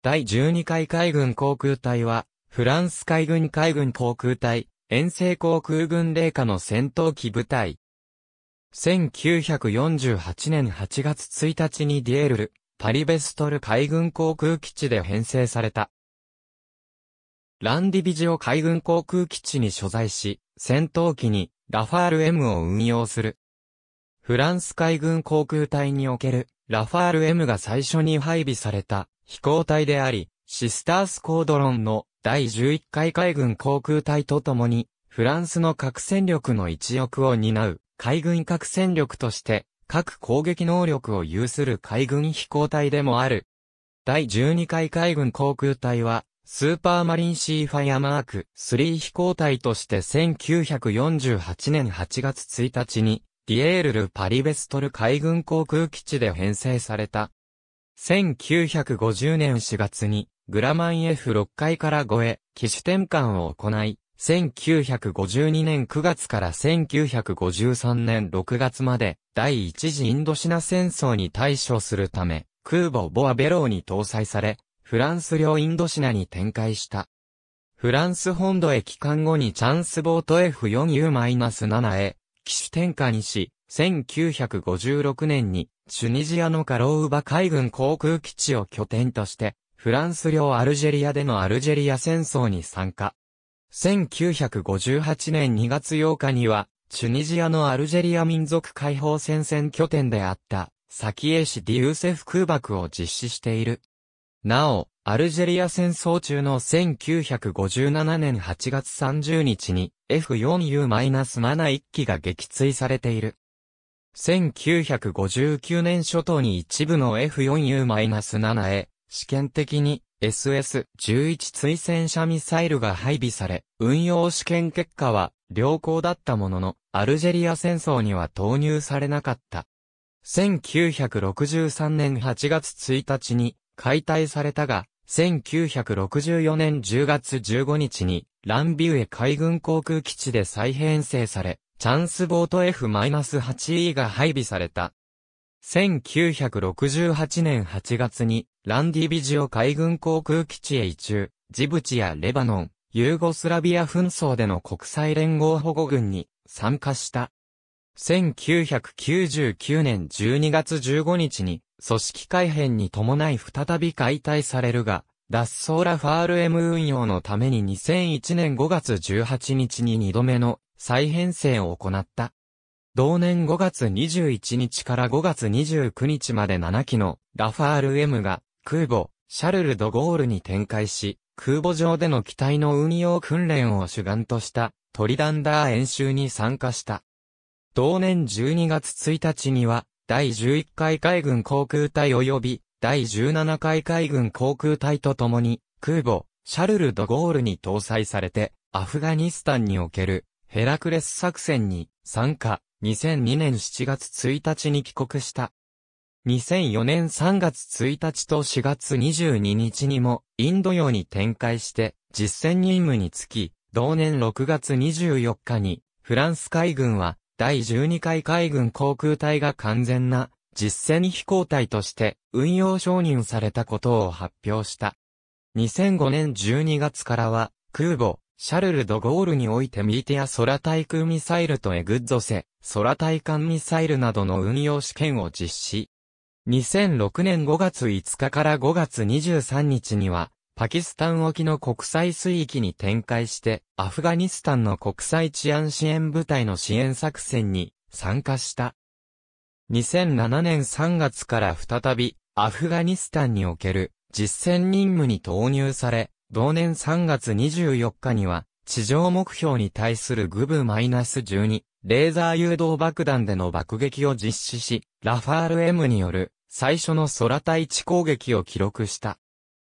第12回海軍航空隊は、フランス海軍海軍航空隊、遠征航空軍霊下の戦闘機部隊。1948年8月1日にディエルル、パリベストル海軍航空基地で編成された。ランディビジオ海軍航空基地に所在し、戦闘機にラファール M を運用する。フランス海軍航空隊におけるラファール M が最初に配備された飛行隊であり、シスタースコードロンの第11回海軍航空隊とともに、フランスの核戦力の一翼を担う海軍核戦力として、核攻撃能力を有する海軍飛行隊でもある。第12回海軍航空隊は、スーパーマリンシーファイアマーク3飛行隊として1948年8月1日に、ディエールル・パリベストル海軍航空基地で編成された1950年4月に、グラマン F6 階から5へ、機種転換を行い、1952年9月から1953年6月まで、第一次インドシナ戦争に対処するため、空母ボアベローに搭載され、フランス領インドシナに展開した。フランス本土へ帰還後にチャンスボート F4U-7 へ、機種転換にし、1956年にチュニジアのカロウバ海軍航空基地を拠点として、フランス領アルジェリアでのアルジェリア戦争に参加。1958年2月8日には、チュニジアのアルジェリア民族解放戦線拠点であった、サキエ市ディウセフ空爆を実施している。なお、アルジェリア戦争中の1957年8月30日に F4U-7 1機が撃墜されている。1959年初頭に一部の f 4 u 7へ、試験的に SS-11 追戦車ミサイルが配備され、運用試験結果は良好だったものの、アルジェリア戦争には投入されなかった。1963年8月1日に解体されたが、1964年10月15日にランビュエ海軍航空基地で再編成され、チャンスボート F-8E が配備された。1968年8月に、ランディビジオ海軍航空基地へ移住、ジブチやレバノン、ユーゴスラビア紛争での国際連合保護軍に参加した。1999年12月15日に、組織改編に伴い再び解体されるが、脱走ラファール M 運用のために2001年5月18日に2度目の再編成を行った。同年5月21日から5月29日まで7機のラファール M が空母、シャルル・ド・ゴールに展開し、空母上での機体の運用訓練を主眼としたトリダンダー演習に参加した。同年12月1日には、第11回海軍航空隊及び第17回海軍航空隊と共に空母、シャルル・ド・ゴールに搭載されて、アフガニスタンにおけるヘラクレス作戦に参加、2002年7月1日に帰国した。2004年3月1日と4月22日にもインド洋に展開して実戦任務につき、同年6月24日にフランス海軍は第12回海軍航空隊が完全な実戦飛行隊として運用承認されたことを発表した。2005年12月からは空母シャルル・ド・ゴールにおいてミーティア空対空ミサイルとエグッゾセ、空対艦ミサイルなどの運用試験を実施。2006年5月5日から5月23日には、パキスタン沖の国際水域に展開して、アフガニスタンの国際治安支援部隊の支援作戦に参加した。2007年3月から再び、アフガニスタンにおける実戦任務に投入され、同年3月24日には、地上目標に対するグブ -12、レーザー誘導爆弾での爆撃を実施し、ラファール M による最初の空対地攻撃を記録した。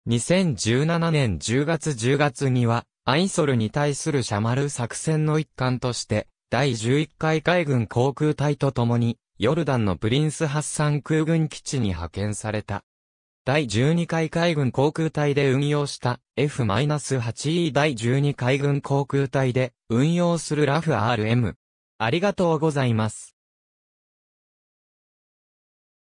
2017年10月10月には、アイソルに対するシャマル作戦の一環として、第11回海軍航空隊と共に、ヨルダンのプリンスハッサン空軍基地に派遣された。第12回海軍航空隊で運用した F-8E 第12海軍航空隊で運用するラフ RM。ありがとうございます。